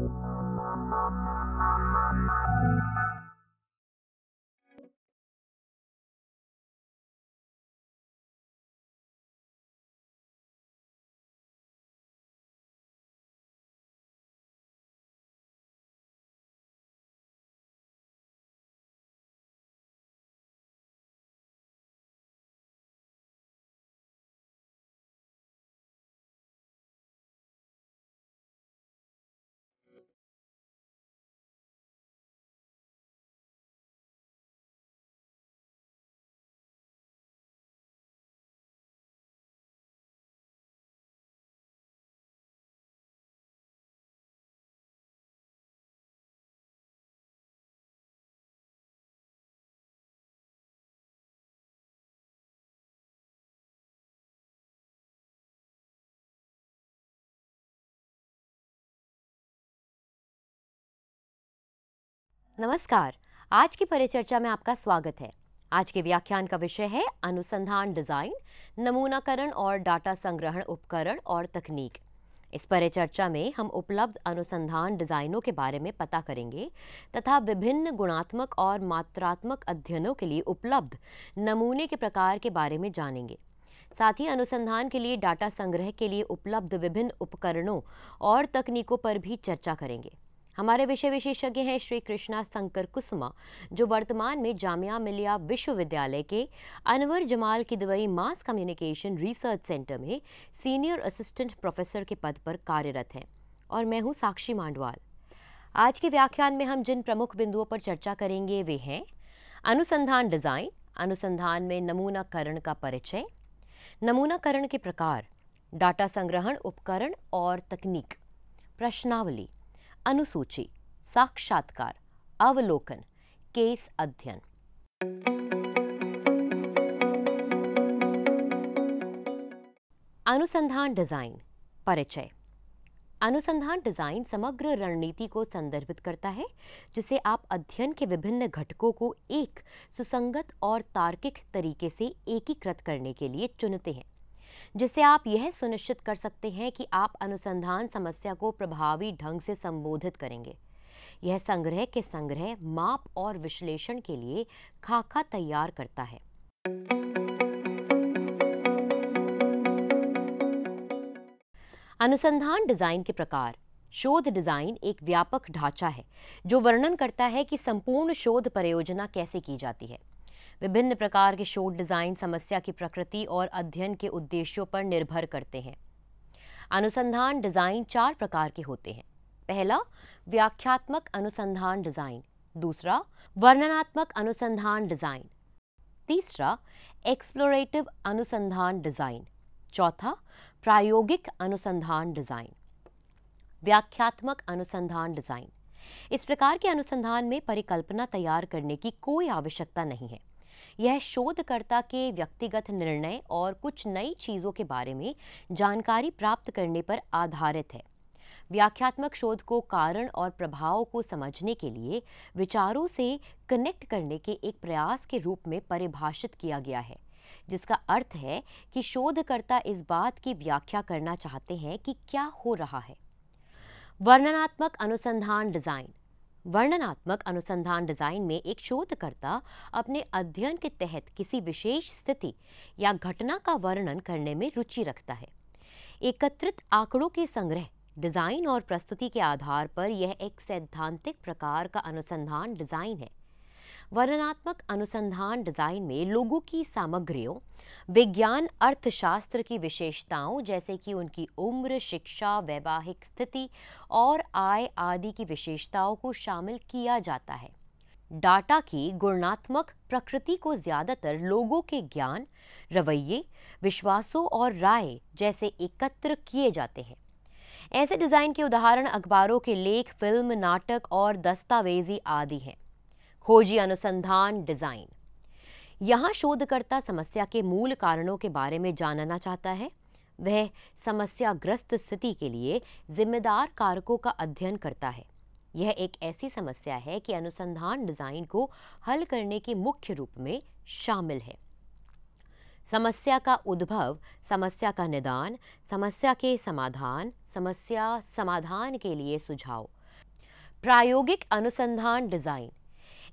Thank you. नमस्कार आज की परिचर्चा में आपका स्वागत है आज के व्याख्यान का विषय है अनुसंधान डिजाइन नमूनाकरण और डाटा संग्रहण उपकरण और तकनीक इस परिचर्चा में हम उपलब्ध अनुसंधान डिजाइनों के बारे में पता करेंगे तथा विभिन्न गुणात्मक और मात्रात्मक अध्ययनों के लिए उपलब्ध नमूने के प्रकार के बारे में जानेंगे साथ ही अनुसंधान के लिए डाटा संग्रह के लिए उपलब्ध विभिन्न उपकरणों और तकनीकों पर भी चर्चा करेंगे हमारे विषय विशेषज्ञ हैं श्री कृष्णा शंकर कुसुमा जो वर्तमान में जामिया मिलिया विश्वविद्यालय के Anwar Jamal Kidwai mass communication research centre में सीनियर असिस्टेंट प्रोफेसर के पद पर कार्यरत हैं और मैं हूँ साक्षी मांडवाल आज के व्याख्यान में हम जिन प्रमुख बिंदुओं पर चर्चा करेंगे वे हैं अनुसंधान डिज़ाइन अनुसंधान में नमूनाकरण का परिचय नमूनाकरण के प्रकार डाटा संग्रहण उपकरण और तकनीक प्रश्नावली अनुसूची साक्षात्कार अवलोकन केस अध्ययन अनुसंधान डिजाइन परिचय अनुसंधान डिजाइन समग्र रणनीति को संदर्भित करता है जिसे आप अध्ययन के विभिन्न घटकों को एक सुसंगत और तार्किक तरीके से एकीकृत करने के लिए चुनते हैं जिससे आप यह सुनिश्चित कर सकते हैं कि आप अनुसंधान समस्या को प्रभावी ढंग से संबोधित करेंगे यह संग्रह के संग्रह माप और विश्लेषण के लिए खाका तैयार करता है अनुसंधान डिजाइन के प्रकार शोध डिजाइन एक व्यापक ढांचा है जो वर्णन करता है कि संपूर्ण शोध परियोजना कैसे की जाती है विभिन्न प्रकार के शोध डिज़ाइन समस्या की प्रकृति और अध्ययन के उद्देश्यों पर निर्भर करते हैं अनुसंधान डिज़ाइन चार प्रकार के होते हैं पहला व्याख्यात्मक अनुसंधान डिज़ाइन दूसरा वर्णनात्मक अनुसंधान डिज़ाइन तीसरा एक्सप्लोरेटिव अनुसंधान डिज़ाइन चौथा प्रायोगिक अनुसंधान डिज़ाइन व्याख्यात्मक अनुसंधान डिज़ाइन इस प्रकार के अनुसंधान में परिकल्पना तैयार करने की कोई आवश्यकता नहीं है यह शोधकर्ता के व्यक्तिगत निर्णय और कुछ नई चीज़ों के बारे में जानकारी प्राप्त करने पर आधारित है व्याख्यात्मक शोध को कारण और प्रभाव को समझने के लिए विचारों से कनेक्ट करने के एक प्रयास के रूप में परिभाषित किया गया है जिसका अर्थ है कि शोधकर्ता इस बात की व्याख्या करना चाहते हैं कि क्या हो रहा है वर्णनात्मक अनुसंधान डिज़ाइन वर्णनात्मक अनुसंधान डिजाइन में एक शोधकर्ता अपने अध्ययन के तहत किसी विशेष स्थिति या घटना का वर्णन करने में रुचि रखता है एकत्रित आंकड़ों के संग्रह डिजाइन और प्रस्तुति के आधार पर यह एक सैद्धांतिक प्रकार का अनुसंधान डिजाइन है वर्णनात्मक अनुसंधान डिजाइन में लोगों की सामग्रियों विज्ञान अर्थशास्त्र की विशेषताओं जैसे कि उनकी उम्र शिक्षा वैवाहिक स्थिति और आय आदि की विशेषताओं को शामिल किया जाता है डाटा की गुणात्मक प्रकृति को ज़्यादातर लोगों के ज्ञान रवैये विश्वासों और राय जैसे एकत्र किए जाते हैं ऐसे डिज़ाइन के उदाहरण अखबारों के लेख फिल्म नाटक और दस्तावेजी आदि हैं खोजी अनुसंधान डिजाइन यहाँ शोधकर्ता समस्या के मूल कारणों के बारे में जानना चाहता है वह समस्याग्रस्त स्थिति के लिए जिम्मेदार कारकों का अध्ययन करता है यह एक ऐसी समस्या है कि अनुसंधान डिजाइन को हल करने के मुख्य रूप में शामिल है समस्या का उद्भव समस्या का निदान समस्या के समाधान समस्या समाधान के लिए सुझाव प्रायोगिक अनुसंधान डिजाइन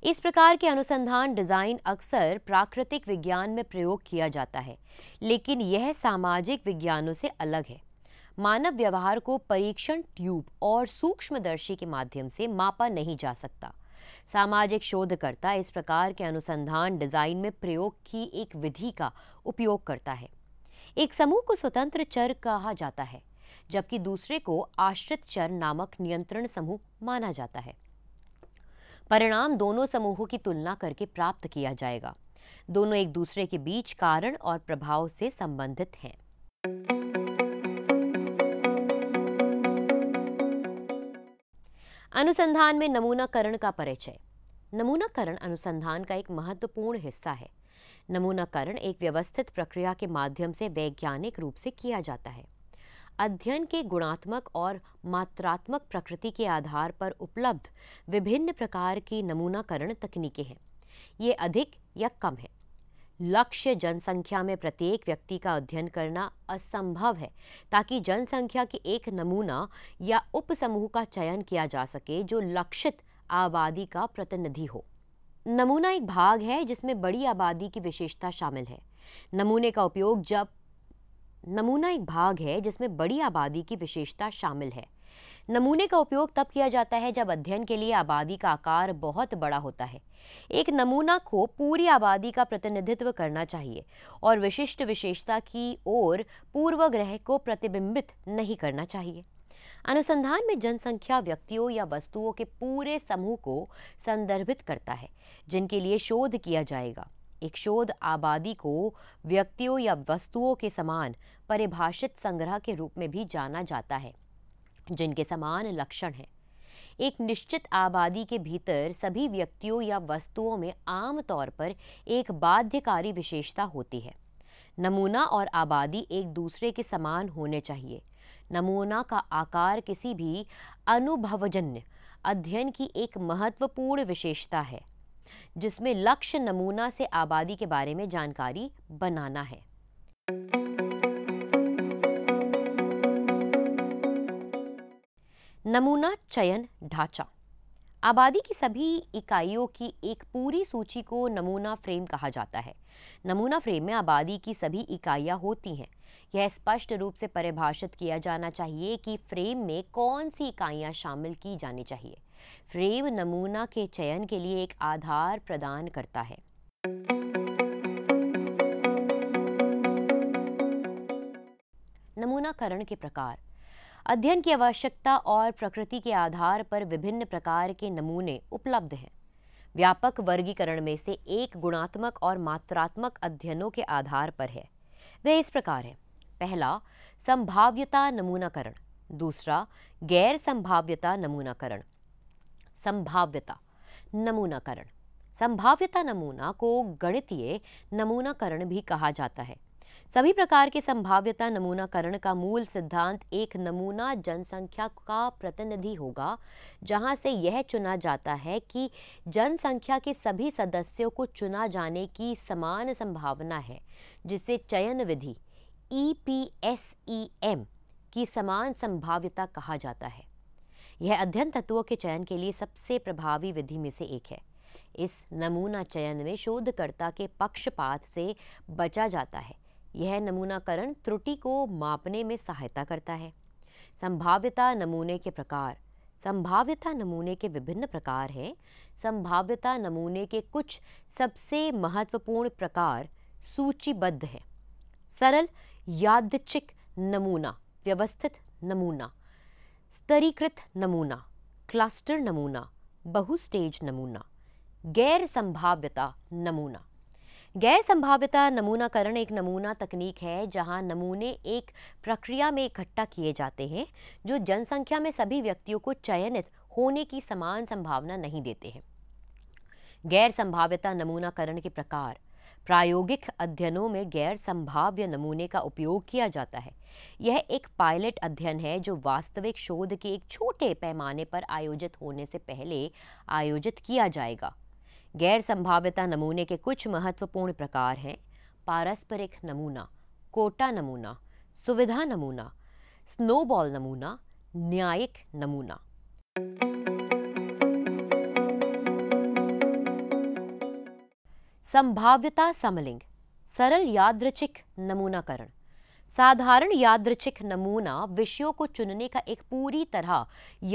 इस प्रकार के अनुसंधान डिज़ाइन अक्सर प्राकृतिक विज्ञान में प्रयोग किया जाता है लेकिन यह सामाजिक विज्ञानों से अलग है मानव व्यवहार को परीक्षण ट्यूब और सूक्ष्मदर्शी के माध्यम से मापा नहीं जा सकता सामाजिक शोधकर्ता इस प्रकार के अनुसंधान डिज़ाइन में प्रयोग की एक विधि का उपयोग करता है एक समूह को स्वतंत्र चर कहा जाता है जबकि दूसरे को आश्रित चर नामक नियंत्रण समूह माना जाता है परिणाम दोनों समूहों की तुलना करके प्राप्त किया जाएगा दोनों एक दूसरे के बीच कारण और प्रभाव से संबंधित हैं अनुसंधान में नमूनाकरण का परिचय नमूनाकरण अनुसंधान का एक महत्वपूर्ण हिस्सा है नमूनाकरण एक व्यवस्थित प्रक्रिया के माध्यम से वैज्ञानिक रूप से किया जाता है अध्ययन के गुणात्मक और मात्रात्मक प्रकृति के आधार पर उपलब्ध विभिन्न प्रकार की नमूनाकरण तकनीकें हैं ये अधिक या कम है लक्ष्य जनसंख्या में प्रत्येक व्यक्ति का अध्ययन करना असंभव है ताकि जनसंख्या के एक नमूना या उपसमूह का चयन किया जा सके जो लक्षित आबादी का प्रतिनिधि हो नमूना एक भाग है जिसमें बड़ी आबादी की विशेषता शामिल है नमूने का उपयोग जब नमूना एक भाग है जिसमें बड़ी आबादी की विशेषता शामिल है नमूने का उपयोग तब किया जाता है जब अध्ययन के लिए आबादी का आकार बहुत बड़ा होता है एक नमूना को पूरी आबादी का प्रतिनिधित्व करना चाहिए और विशिष्ट विशेषता की ओर पूर्वग्रह को प्रतिबिंबित नहीं करना चाहिए अनुसंधान में जनसंख्या व्यक्तियों या वस्तुओं के पूरे समूह को संदर्भित करता है जिनके लिए शोध किया जाएगा एक शोध आबादी को व्यक्तियों या वस्तुओं के समान परिभाषित संग्रह के रूप में भी जाना जाता है जिनके समान लक्षण हैं एक निश्चित आबादी के भीतर सभी व्यक्तियों या वस्तुओं में आमतौर पर एक बाध्यकारी विशेषता होती है नमूना और आबादी एक दूसरे के समान होने चाहिए नमूना का आकार किसी भी अनुभवजन्य अध्ययन की एक महत्वपूर्ण विशेषता है जिसमें लक्ष्य नमूना से आबादी के बारे में जानकारी बनाना है नमूना चयन ढांचा आबादी की सभी इकाइयों की एक पूरी सूची को नमूना फ्रेम कहा जाता है नमूना फ्रेम में आबादी की सभी इकाइयाँ होती हैं यह स्पष्ट रूप से परिभाषित किया जाना चाहिए कि फ्रेम में कौन सी इकाइयाँ शामिल की जानी चाहिए फ्रेम नमूना के चयन के लिए एक आधार प्रदान करता है नमूनाकरण के प्रकार अध्ययन की आवश्यकता और प्रकृति के आधार पर विभिन्न प्रकार के नमूने उपलब्ध हैं व्यापक वर्गीकरण में से एक गुणात्मक और मात्रात्मक अध्ययनों के आधार पर है वे इस प्रकार हैं पहला संभाव्यता नमूनाकरण दूसरा गैर संभाव्यता नमूनाकरण संभाव्यता नमूनाकरण संभाव्यता नमूना को गणितीय नमूनाकरण भी कहा जाता है सभी प्रकार के संभाव्यता नमूनाकरण का मूल सिद्धांत एक नमूना जनसंख्या का प्रतिनिधि होगा जहां से यह चुना जाता है कि जनसंख्या के सभी सदस्यों को चुना जाने की समान संभावना है जिसे चयन विधि E P S E M की समान संभाव्यता कहा जाता है यह अध्ययन तत्वों के चयन के लिए सबसे प्रभावी विधि में से एक है इस नमूना चयन में शोधकर्ता के पक्षपात से बचा जाता है यह नमूनाकरण त्रुटि को मापने में सहायता करता है संभाव्यता नमूने के प्रकार संभाव्यता नमूने के विभिन्न प्रकार हैं संभाव्यता नमूने के कुछ सबसे महत्वपूर्ण प्रकार सूचीबद्ध हैं सरल यादृच्छिक नमूना व्यवस्थित नमूना स्तरीकृत नमूना क्लस्टर नमूना बहुस्टेज नमूना गैर संभाव्यता नमूना गैर संभाव्यता नमूनाकरण एक नमूना तकनीक है जहां नमूने एक प्रक्रिया में इकट्ठा किए जाते हैं जो जनसंख्या में सभी व्यक्तियों को चयनित होने की समान संभावना नहीं देते हैं गैर संभाव्यता नमूनाकरण के प्रकार प्रायोगिक अध्ययनों में गैर संभाव्य नमूने का उपयोग किया जाता है यह एक पायलट अध्ययन है जो वास्तविक शोध के एक छोटे पैमाने पर आयोजित होने से पहले आयोजित किया जाएगा गैर संभाव्यता नमूने के कुछ महत्वपूर्ण प्रकार हैं पारस्परिक नमूना कोटा नमूना सुविधा नमूना स्नोबॉल नमूना न्यायिक नमूना संभाव्यता समलिंग सरल यादृचिक नमूनाकरण साधारण यादृचिक नमूना विषयों को चुनने का एक पूरी तरह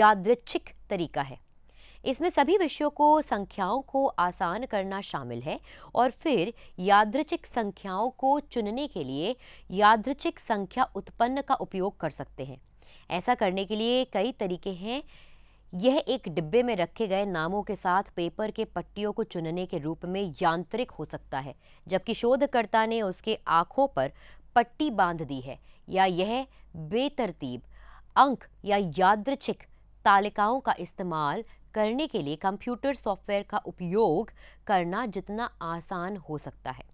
यादृच्छिक तरीका है इसमें सभी विषयों को संख्याओं को आसान करना शामिल है और फिर यादृचिक संख्याओं को चुनने के लिए यादृचिक संख्या उत्पन्न का उपयोग कर सकते हैं ऐसा करने के लिए कई तरीके हैं यह एक डिब्बे में रखे गए नामों के साथ पेपर के पट्टियों को चुनने के रूप में यांत्रिक हो सकता है जबकि शोधकर्ता ने उसके आँखों पर पट्टी बांध दी है या यह बेतरतीब अंक या यादृचिक तालिकाओं का इस्तेमाल करने के लिए कंप्यूटर सॉफ्टवेयर का उपयोग करना जितना आसान हो सकता है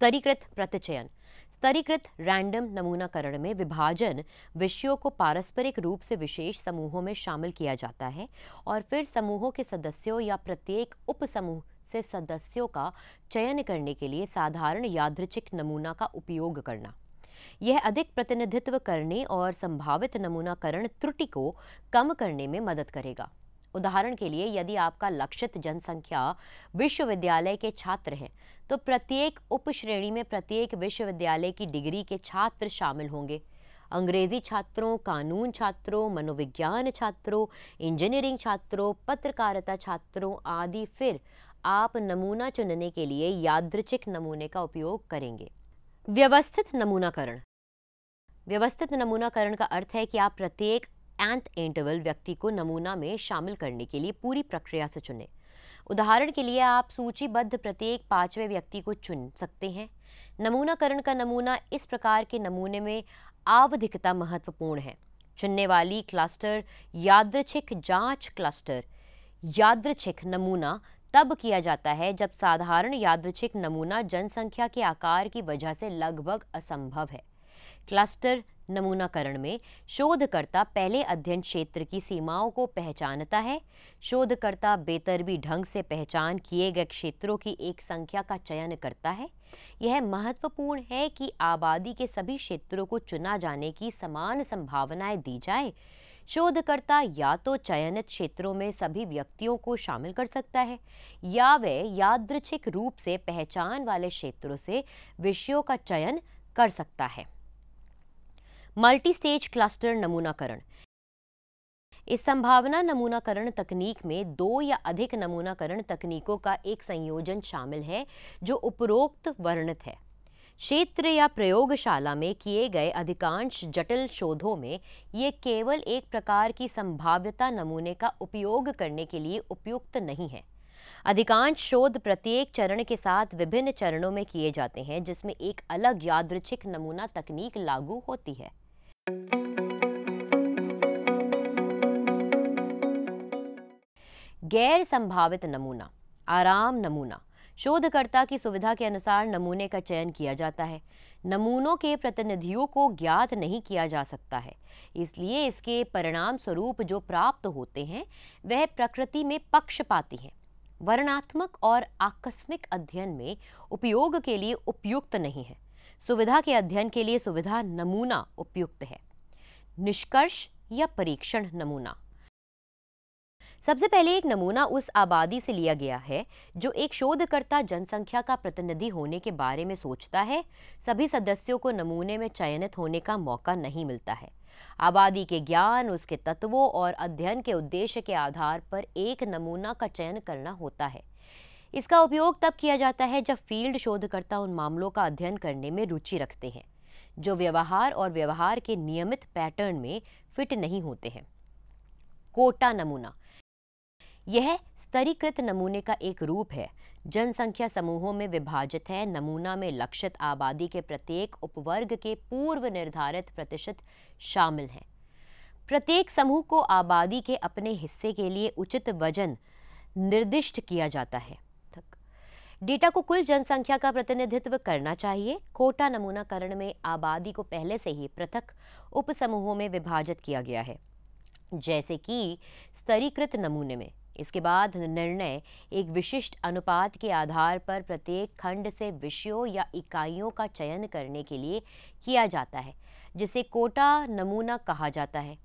स्तरीकृत प्रतिचयन स्तरीकृत रैंडम नमूनाकरण में विभाजन विषयों को पारस्परिक रूप से विशेष समूहों में शामिल किया जाता है और फिर समूहों के सदस्यों या प्रत्येक उपसमूह से सदस्यों का चयन करने के लिए साधारण यादृचिक नमूना का उपयोग करना यह अधिक प्रतिनिधित्व करने और संभावित नमूनाकरण त्रुटि को कम करने में मदद करेगा उदाहरण के लिए यदि आपका लक्षित जनसंख्या विश्वविद्यालय के छात्र हैं तो प्रत्येक उप श्रेणी में प्रत्येक विश्वविद्यालय की डिग्री के छात्र शामिल होंगे अंग्रेजी छात्रों कानून छात्रों मनोविज्ञान छात्रों इंजीनियरिंग छात्रों पत्रकारिता छात्रों आदि फिर आप नमूना चुनने के लिए यादृचिक नमूने का उपयोग करेंगे व्यवस्थित नमूनाकरण व्यवस्थित नमूनाकरण का अर्थ है कि आप प्रत्येक एंथ इंटरवल व्यक्ति को नमूना में शामिल करने के लिए पूरी प्रक्रिया से चुनें उदाहरण के लिए आप सूचीबद्ध प्रत्येक पाँचवें व्यक्ति को चुन सकते हैं नमूनाकरण का नमूना इस प्रकार के नमूने में आवधिकता महत्वपूर्ण है चुनने वाली क्लस्टर यादृच्छिक जांच क्लस्टर यादृच्छिक नमूना तब किया जाता है जब साधारण यादृच्छिक नमूना जनसंख्या के आकार की वजह से लगभग असंभव है क्लस्टर नमूनाकरण में शोधकर्ता पहले अध्ययन क्षेत्र की सीमाओं को पहचानता है शोधकर्ता बेतरबी ढंग से पहचान किए गए क्षेत्रों की एक संख्या का चयन करता है यह महत्वपूर्ण है कि आबादी के सभी क्षेत्रों को चुना जाने की समान संभावनाएं दी जाए शोधकर्ता या तो चयनित क्षेत्रों में सभी व्यक्तियों को शामिल कर सकता है या वह यादृच्छिक रूप से पहचान वाले क्षेत्रों से विषयों का चयन कर सकता है मल्टी स्टेज क्लस्टर नमूनाकरण इस संभावना नमूनाकरण तकनीक में दो या अधिक नमूनाकरण तकनीकों का एक संयोजन शामिल है जो उपरोक्त वर्णित है क्षेत्र या प्रयोगशाला में किए गए अधिकांश जटिल शोधों में ये केवल एक प्रकार की संभाव्यता नमूने का उपयोग करने के लिए उपयुक्त नहीं है अधिकांश शोध प्रत्येक चरण के साथ विभिन्न चरणों में किए जाते हैं जिसमें एक अलग यादृच्छिक नमूना तकनीक लागू होती है गैर संभावित नमूना आराम नमूना शोधकर्ता की सुविधा के अनुसार नमूने का चयन किया जाता है नमूनों के प्रतिनिधियों को ज्ञात नहीं किया जा सकता है इसलिए इसके परिणाम स्वरूप जो प्राप्त होते हैं वह प्रकृति में पक्षपाती हैं वर्णात्मक और आकस्मिक अध्ययन में उपयोग के लिए उपयुक्त नहीं है सुविधा के अध्ययन के लिए सुविधा नमूना उपयुक्त है निष्कर्ष या परीक्षण नमूना सबसे पहले एक नमूना उस आबादी से लिया गया है जो एक शोधकर्ता जनसंख्या का प्रतिनिधि होने के बारे में सोचता है सभी सदस्यों को नमूने में चयनित होने का मौका नहीं मिलता है आबादी के ज्ञान उसके तत्वों और अध्ययन के उद्देश्य के आधार पर एक नमूना का चयन करना होता है इसका उपयोग तब किया जाता है जब फील्ड शोधकर्ता उन मामलों का अध्ययन करने में रुचि रखते हैं जो व्यवहार और व्यवहार के नियमित पैटर्न में फिट नहीं होते हैं कोटा नमूना यह स्तरीकृत नमूने का एक रूप है जनसंख्या समूहों में विभाजित है नमूना में लक्षित आबादी के प्रत्येक उपवर्ग के पूर्व निर्धारित प्रतिशत शामिल हैं प्रत्येक समूह को आबादी के अपने हिस्से के लिए उचित वजन निर्दिष्ट किया जाता है डेटा को कुल जनसंख्या का प्रतिनिधित्व करना चाहिए कोटा नमूनाकरण में आबादी को पहले से ही पृथक उपसमूहों में विभाजित किया गया है जैसे कि स्तरीकृत नमूने में इसके बाद निर्णय एक विशिष्ट अनुपात के आधार पर प्रत्येक खंड से विषयों या इकाइयों का चयन करने के लिए किया जाता है जिसे कोटा नमूना कहा जाता है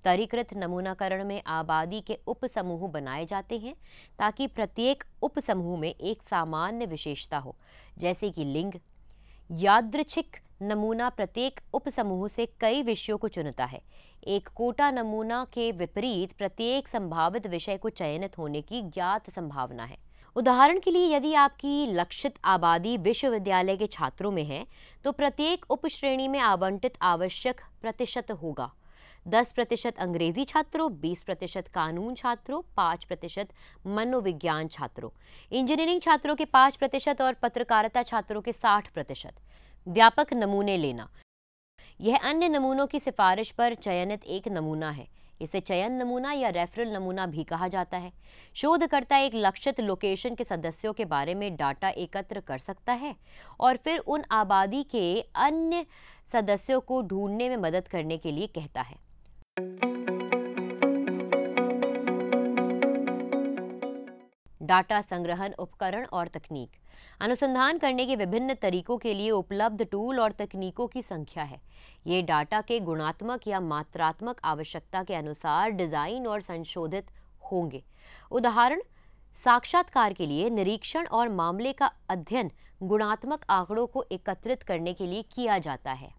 स्तरीकृत नमूनाकरण में आबादी के उपसमूह बनाए जाते हैं ताकि प्रत्येक उपसमूह में एक सामान्य विशेषता हो जैसे कि लिंग यादृच्छिक नमूना प्रत्येक उपसमूह से कई विषयों को चुनता है एक कोटा नमूना के विपरीत प्रत्येक संभावित विषय को चयनित होने की ज्ञात संभावना है उदाहरण के लिए यदि आपकी लक्षित आबादी विश्वविद्यालय के छात्रों में है तो प्रत्येक उपश्रेणी में आवंटित आवश्यक प्रतिशत होगा दस प्रतिशत अंग्रेजी छात्रों बीस प्रतिशत कानून छात्रों पाँच प्रतिशत मनोविज्ञान छात्रों इंजीनियरिंग छात्रों के पाँच प्रतिशत और पत्रकारिता छात्रों के साठ प्रतिशत व्यापक नमूने लेना यह अन्य नमूनों की सिफारिश पर चयनित एक नमूना है इसे चयन नमूना या रेफरल नमूना भी कहा जाता है शोधकर्ता एक लक्षित लोकेशन के सदस्यों के बारे में डाटा एकत्र कर सकता है और फिर उन आबादी के अन्य सदस्यों को ढूंढने में मदद करने के लिए कहता है डाटा संग्रहण उपकरण और तकनीक अनुसंधान करने के विभिन्न तरीकों के लिए उपलब्ध टूल और तकनीकों की संख्या है ये डाटा के गुणात्मक या मात्रात्मक आवश्यकता के अनुसार डिजाइन और संशोधित होंगे उदाहरण साक्षात्कार के लिए निरीक्षण और मामले का अध्ययन गुणात्मक आंकड़ों को एकत्रित करने के लिए किया जाता है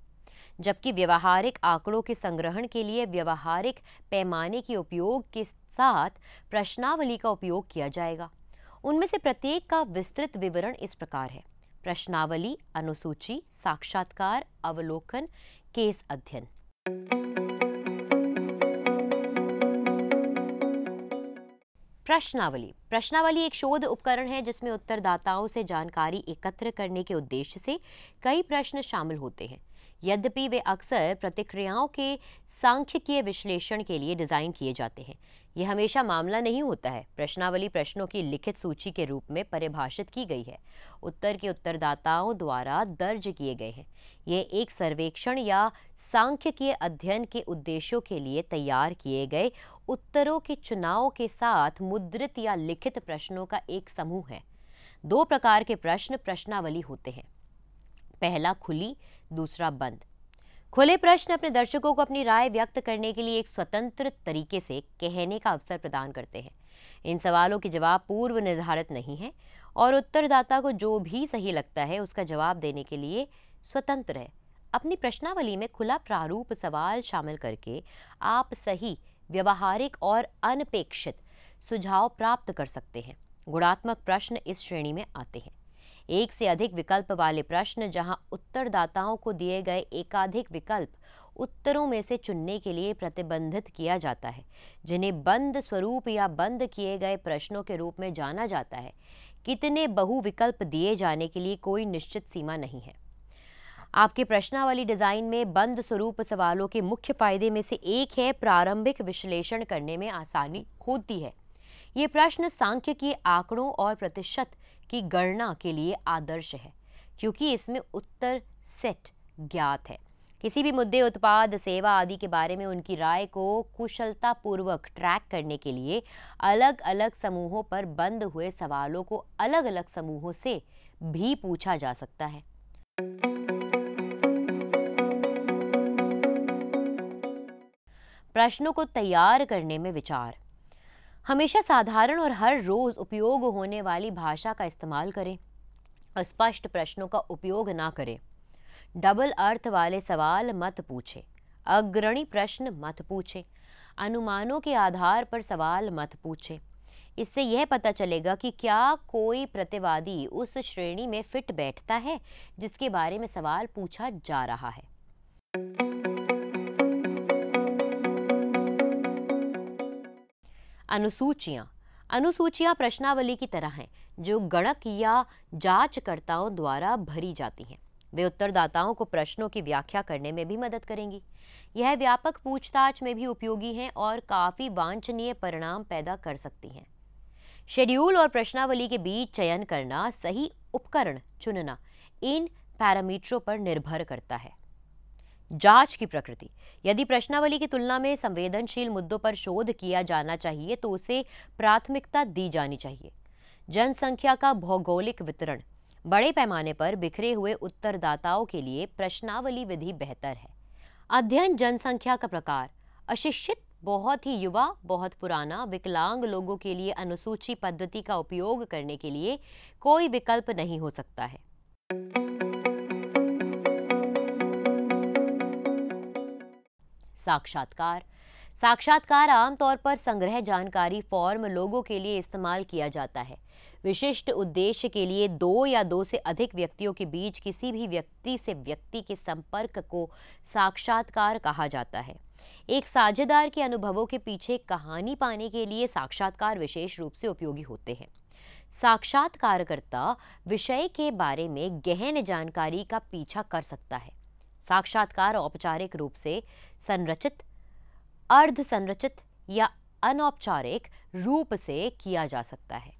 जबकि व्यवहारिक आंकड़ों के संग्रहण के लिए व्यवहारिक पैमाने के उपयोग के साथ प्रश्नावली का उपयोग किया जाएगा उनमें से प्रत्येक का विस्तृत विवरण इस प्रकार है प्रश्नावली अनुसूची साक्षात्कार अवलोकन केस अध्ययन प्रश्नावली प्रश्नावली एक शोध उपकरण है जिसमें उत्तरदाताओं से जानकारी एकत्र करने के उद्देश्य से कई प्रश्न शामिल होते हैं यद्यपि वे अक्सर प्रतिक्रियाओं के सांख्यिकीय विश्लेषण के लिए डिज़ाइन किए जाते हैं यह हमेशा मामला नहीं होता है प्रश्नावली प्रश्नों की लिखित सूची के रूप में परिभाषित की गई है उत्तर के उत्तरदाताओं द्वारा दर्ज किए गए हैं ये एक सर्वेक्षण या सांख्यिकीय अध्ययन के उद्देश्यों के लिए तैयार किए गए उत्तरों के चुनाव के साथ मुद्रित या लिखित प्रश्नों का एक समूह है दो प्रकार के प्रश्न प्रश्नावली होते हैं पहला खुली दूसरा बंद खुले प्रश्न अपने दर्शकों को अपनी राय व्यक्त करने के लिए एक स्वतंत्र तरीके से कहने का अवसर प्रदान करते हैं इन सवालों के जवाब पूर्व निर्धारित नहीं हैं और उत्तरदाता को जो भी सही लगता है उसका जवाब देने के लिए स्वतंत्र है अपनी प्रश्नावली में खुला प्रारूप सवाल शामिल करके आप सही व्यवहारिक और अनपेक्षित सुझाव प्राप्त कर सकते हैं गुणात्मक प्रश्न इस श्रेणी में आते हैं एक से अधिक विकल्प वाले प्रश्न जहां उत्तरदाताओं को दिए गए एकाधिक विकल्प उत्तरों में से चुनने के लिए प्रतिबंधित किया जाता है जिन्हें बंद स्वरूप या बंद किए गए प्रश्नों के रूप में जाना जाता है कितने बहुविकल्प दिए जाने के लिए कोई निश्चित सीमा नहीं है आपके प्रश्नावली डिज़ाइन में बंद स्वरूप सवालों के मुख्य फायदे में से एक है प्रारंभिक विश्लेषण करने में आसानी होती है ये प्रश्न सांख्यिकीय आंकड़ों और प्रतिशत की गणना के लिए आदर्श है क्योंकि इसमें उत्तर सेट ज्ञात है किसी भी मुद्दे उत्पाद सेवा आदि के बारे में उनकी राय को कुशलतापूर्वक ट्रैक करने के लिए अलग अलग समूहों पर बंद हुए सवालों को अलग अलग समूहों से भी पूछा जा सकता है प्रश्नों को तैयार करने में विचार हमेशा साधारण और हर रोज़ उपयोग होने वाली भाषा का इस्तेमाल करें स्पष्ट प्रश्नों का उपयोग ना करें डबल अर्थ वाले सवाल मत पूछें अग्रणी प्रश्न मत पूछें अनुमानों के आधार पर सवाल मत पूछें इससे यह पता चलेगा कि क्या कोई प्रतिवादी उस श्रेणी में फिट बैठता है जिसके बारे में सवाल पूछा जा रहा है अनुसूचियाँ अनुसूचियाँ प्रश्नावली की तरह हैं जो गणक या जांचकर्ताओं द्वारा भरी जाती हैं वे उत्तरदाताओं को प्रश्नों की व्याख्या करने में भी मदद करेंगी यह व्यापक पूछताछ में भी उपयोगी हैं और काफ़ी वांछनीय परिणाम पैदा कर सकती हैं शेड्यूल और प्रश्नावली के बीच चयन करना सही उपकरण चुनना इन पैरामीटरों पर निर्भर करता है जांच की प्रकृति यदि प्रश्नावली की तुलना में संवेदनशील मुद्दों पर शोध किया जाना चाहिए तो उसे प्राथमिकता दी जानी चाहिए जनसंख्या का भौगोलिक वितरण बड़े पैमाने पर बिखरे हुए उत्तरदाताओं के लिए प्रश्नावली विधि बेहतर है अध्ययन जनसंख्या का प्रकार अशिक्षित बहुत ही युवा बहुत पुराना विकलांग लोगों के लिए अनुसूची पद्धति का उपयोग करने के लिए कोई विकल्प नहीं हो सकता है साक्षात्कार साक्षात्कार आमतौर पर संग्रह जानकारी फॉर्म लोगों के लिए इस्तेमाल किया जाता है विशिष्ट उद्देश्य के लिए दो या दो से अधिक व्यक्तियों के बीच किसी भी व्यक्ति से व्यक्ति के संपर्क को साक्षात्कार कहा जाता है एक साझेदार के अनुभवों के पीछे कहानी पाने के लिए साक्षात्कार विशेष रूप से उपयोगी होते हैं साक्षात्कारकर्ता विषय के बारे में गहन जानकारी का पीछा कर सकता है साक्षात्कार औपचारिक रूप से संरचित अर्ध संरचित या अनौपचारिक रूप से किया जा सकता है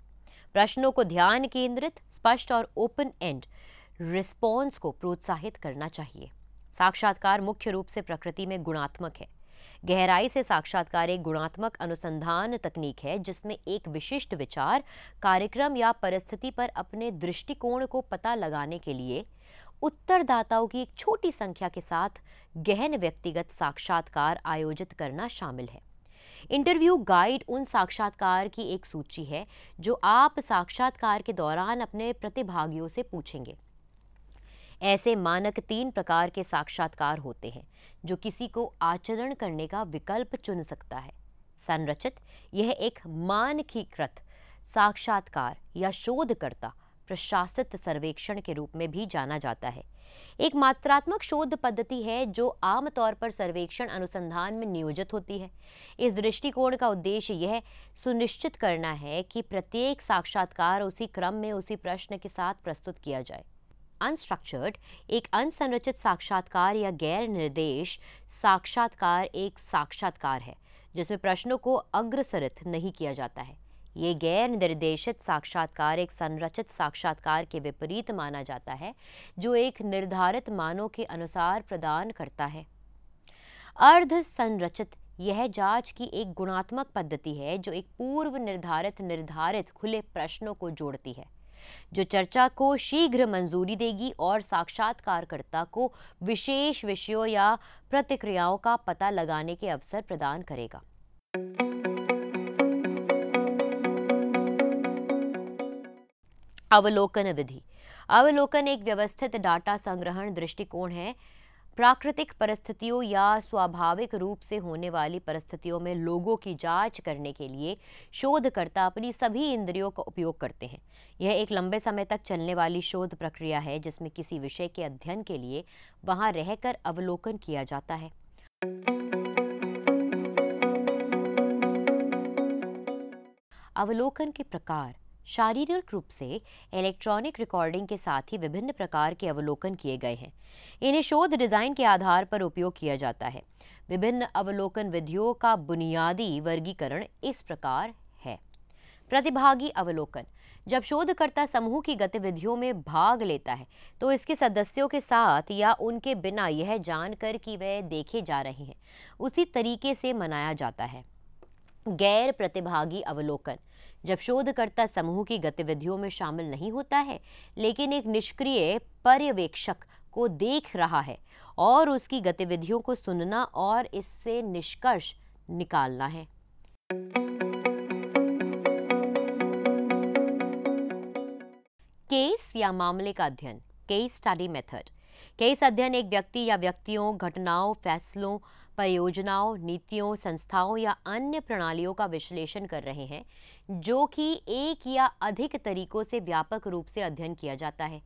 प्रश्नों को ध्यान केंद्रित स्पष्ट और ओपन एंड रिस्पॉन्स को प्रोत्साहित करना चाहिए साक्षात्कार मुख्य रूप से प्रकृति में गुणात्मक है गहराई से साक्षात्कार एक गुणात्मक अनुसंधान तकनीक है जिसमें एक विशिष्ट विचार कार्यक्रम या परिस्थिति पर अपने दृष्टिकोण को पता लगाने के लिए उत्तरदाताओं की एक छोटी संख्या के साथ गहन व्यक्तिगत साक्षात्कार आयोजित करना शामिल है इंटरव्यू गाइड उन साक्षात्कार की एक सूची है जो आप साक्षात्कार के दौरान अपने प्रतिभागियों से पूछेंगे ऐसे मानक तीन प्रकार के साक्षात्कार होते हैं जो किसी को आचरण करने का विकल्प चुन सकता है संरचित यह एक मानकीकृत साक्षात्कार या शोधकर्ता प्रशासित सर्वेक्षण के रूप में भी जाना जाता है एक मात्रात्मक शोध पद्धति है जो आम तौर पर सर्वेक्षण अनुसंधान में नियोजित होती है इस दृष्टिकोण का उद्देश्य यह सुनिश्चित करना है कि प्रत्येक साक्षात्कार उसी क्रम में उसी प्रश्न के साथ प्रस्तुत किया जाए अनस्ट्रक्चर्ड एक अनसंरचित साक्षात्कार या गैर निर्देश साक्षात्कार एक साक्षात्कार है जिसमें प्रश्नों को अग्रसरित नहीं किया जाता है ये गैर निर्देशित साक्षात्कार एक संरचित साक्षात्कार के विपरीत माना जाता है जो एक निर्धारित मानों के अनुसार प्रदान करता है अर्ध संरचित यह जांच की एक गुणात्मक पद्धति है जो एक पूर्व निर्धारित निर्धारित खुले प्रश्नों को जोड़ती है जो चर्चा को शीघ्र मंजूरी देगी और साक्षात्कारकर्ता को विशेष विषयों या प्रतिक्रियाओं का पता लगाने के अवसर प्रदान करेगा अवलोकन विधि अवलोकन एक व्यवस्थित डाटा संग्रहण दृष्टिकोण है प्राकृतिक परिस्थितियों या स्वाभाविक रूप से होने वाली परिस्थितियों में लोगों की जांच करने के लिए शोधकर्ता अपनी सभी इंद्रियों का उपयोग करते हैं यह एक लंबे समय तक चलने वाली शोध प्रक्रिया है जिसमें किसी विषय के अध्ययन के लिए वहां रहकर अवलोकन किया जाता है अवलोकन के प्रकार शारीरिक रूप से इलेक्ट्रॉनिक रिकॉर्डिंग के साथ ही विभिन्न प्रकार के अवलोकन किए गए हैं इन्हें शोध डिज़ाइन के आधार पर उपयोग किया जाता है विभिन्न अवलोकन विधियों का बुनियादी वर्गीकरण इस प्रकार है प्रतिभागी अवलोकन जब शोधकर्ता समूह की गतिविधियों में भाग लेता है तो इसके सदस्यों के साथ या उनके बिना यह जानकर कि वह देखे जा रहे हैं उसी तरीके से मनाया जाता है गैर प्रतिभागी अवलोकन जब शोधकर्ता समूह की गतिविधियों में शामिल नहीं होता है लेकिन एक निष्क्रिय पर्यवेक्षक को देख रहा है और उसकी गतिविधियों को सुनना और इससे निष्कर्ष निकालना है केस या मामले का अध्ययन केस स्टडी मेथड केस अध्ययन एक व्यक्ति या व्यक्तियों घटनाओं फैसलों परियोजनाओं नीतियों संस्थाओं या अन्य प्रणालियों का विश्लेषण कर रहे हैं जो कि एक या अधिक तरीकों से व्यापक रूप से अध्ययन किया जाता है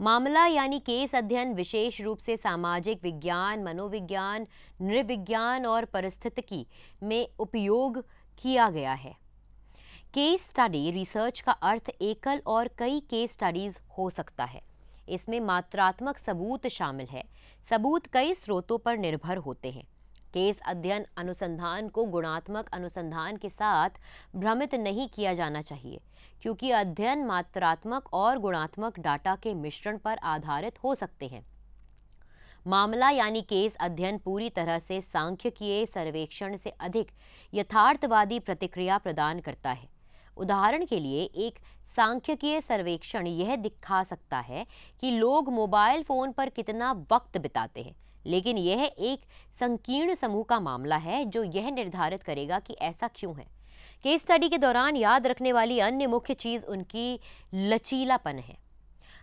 मामला यानी केस अध्ययन विशेष रूप से सामाजिक विज्ञान मनोविज्ञान नृविज्ञान और परिस्थितिकी में उपयोग किया गया है केस स्टडी रिसर्च का अर्थ एकल और कई केस स्टडीज हो सकता है इसमें मात्रात्मक सबूत शामिल है सबूत कई स्रोतों पर निर्भर होते हैं केस अध्ययन अनुसंधान को गुणात्मक अनुसंधान के साथ भ्रमित नहीं किया जाना चाहिए क्योंकि अध्ययन मात्रात्मक और गुणात्मक डाटा के मिश्रण पर आधारित हो सकते हैं मामला यानी केस अध्ययन पूरी तरह से सांख्यिकीय सर्वेक्षण से अधिक यथार्थवादी प्रतिक्रिया प्रदान करता है उदाहरण के लिए एक सांख्यिकीय सर्वेक्षण यह दिखा सकता है कि लोग मोबाइल फ़ोन पर कितना वक्त बिताते हैं लेकिन यह एक संकीर्ण समूह का मामला है जो यह निर्धारित करेगा कि ऐसा क्यों है केस स्टडी के दौरान याद रखने वाली अन्य मुख्य चीज़ उनकी लचीलापन है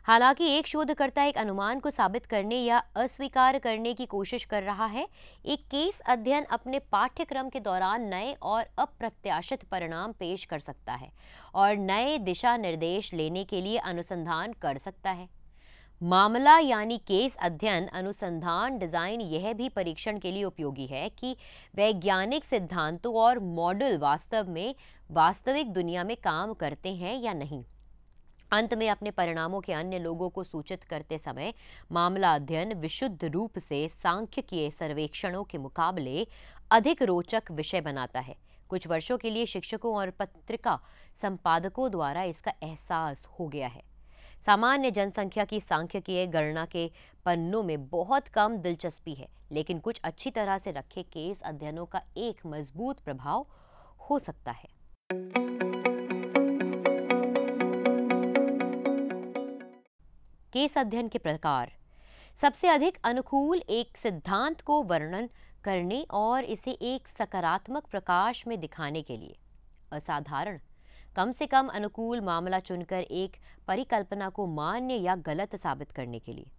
हालांकि एक शोधकर्ता एक अनुमान को साबित करने या अस्वीकार करने की कोशिश कर रहा है एक केस अध्ययन अपने पाठ्यक्रम के दौरान नए और अप्रत्याशित परिणाम पेश कर सकता है और नए दिशा निर्देश लेने के लिए अनुसंधान कर सकता है मामला यानी केस अध्ययन अनुसंधान डिज़ाइन यह भी परीक्षण के लिए उपयोगी है कि वैज्ञानिक सिद्धांतों और मॉडल वास्तव में वास्तविक दुनिया में काम करते हैं या नहीं अंत में अपने परिणामों के अन्य लोगों को सूचित करते समय मामला अध्ययन विशुद्ध रूप से सांख्यिकीय सर्वेक्षणों के मुकाबले अधिक रोचक विषय बनाता है कुछ वर्षों के लिए शिक्षकों और पत्रिका संपादकों द्वारा इसका एहसास हो गया है सामान्य जनसंख्या की सांख्यिकीय गणना के पन्नों में बहुत कम दिलचस्पी है लेकिन कुछ अच्छी तरह से रखे केस अध्ययनों का एक मजबूत प्रभाव हो सकता है केस अध्ययन के प्रकार सबसे अधिक अनुकूल एक सिद्धांत को वर्णन करने और इसे एक सकारात्मक प्रकाश में दिखाने के लिए असाधारण कम से कम अनुकूल मामला चुनकर एक परिकल्पना को मान्य या गलत साबित करने के लिए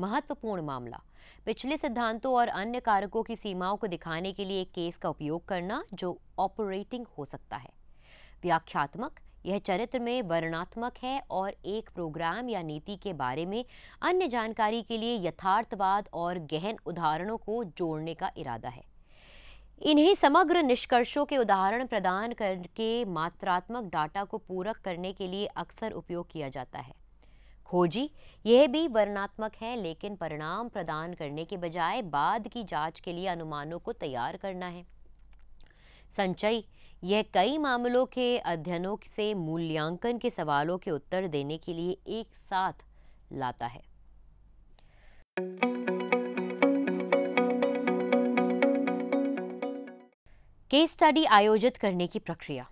महत्वपूर्ण मामला पिछले सिद्धांतों और अन्य कारकों की सीमाओं को दिखाने के लिए एक केस का उपयोग करना जो ऑपरेटिंग हो सकता है व्याख्यात्मक यह चरित्र में वर्णात्मक है और एक प्रोग्राम या नीति के बारे में अन्य जानकारी के लिए यथार्थवाद और गहन उदाहरणों को जोड़ने का इरादा है इन्हीं समग्र निष्कर्षों के उदाहरण प्रदान करके मात्रात्मक डाटा को पूरक करने के लिए अक्सर उपयोग किया जाता है खोजी यह भी वर्णात्मक है लेकिन परिणाम प्रदान करने के बजाय बाद की जांच के लिए अनुमानों को तैयार करना है संचय यह कई मामलों के अध्ययनों से मूल्यांकन के सवालों के उत्तर देने के लिए एक साथ लाता है केस स्टडी आयोजित करने की प्रक्रिया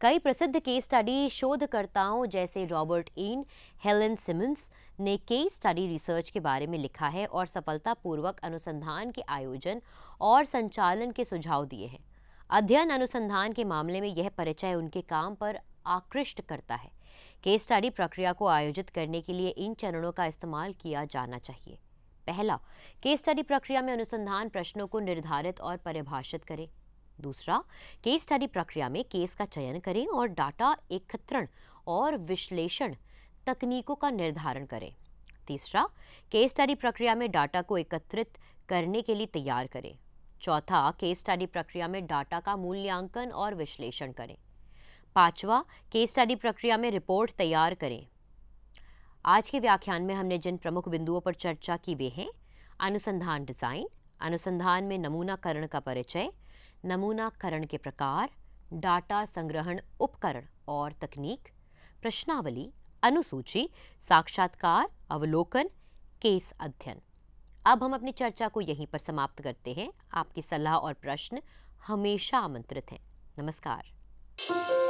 कई प्रसिद्ध केस स्टडी शोधकर्ताओं जैसे रॉबर्ट इन हेलन सिमंस ने केस स्टडी रिसर्च के बारे में लिखा है और सफलतापूर्वक अनुसंधान के आयोजन और संचालन के सुझाव दिए हैं अध्ययन अनुसंधान के मामले में यह परिचय उनके काम पर आकृष्ट करता है केस स्टडी प्रक्रिया को आयोजित करने के लिए इन चरणों का इस्तेमाल किया जाना चाहिए पहला केस स्टडी प्रक्रिया में अनुसंधान प्रश्नों को निर्धारित और परिभाषित करें दूसरा केस स्टडी प्रक्रिया में केस का चयन करें और डाटा एकत्रण और विश्लेषण तकनीकों का निर्धारण करें तीसरा केस स्टडी प्रक्रिया में डाटा को एकत्रित करने के लिए तैयार करें चौथा केस स्टडी प्रक्रिया में डाटा का मूल्यांकन और विश्लेषण करें पांचवा केस स्टडी प्रक्रिया में रिपोर्ट तैयार करें आज के व्याख्यान में हमने जिन प्रमुख बिंदुओं पर चर्चा की वे हैं अनुसंधान डिज़ाइन अनुसंधान में नमूनाकरण का परिचय नमूनाकरण के प्रकार डाटा संग्रहण उपकरण और तकनीक प्रश्नावली अनुसूची साक्षात्कार अवलोकन केस अध्ययन अब हम अपनी चर्चा को यहीं पर समाप्त करते हैं आपकी सलाह और प्रश्न हमेशा आमंत्रित हैं नमस्कार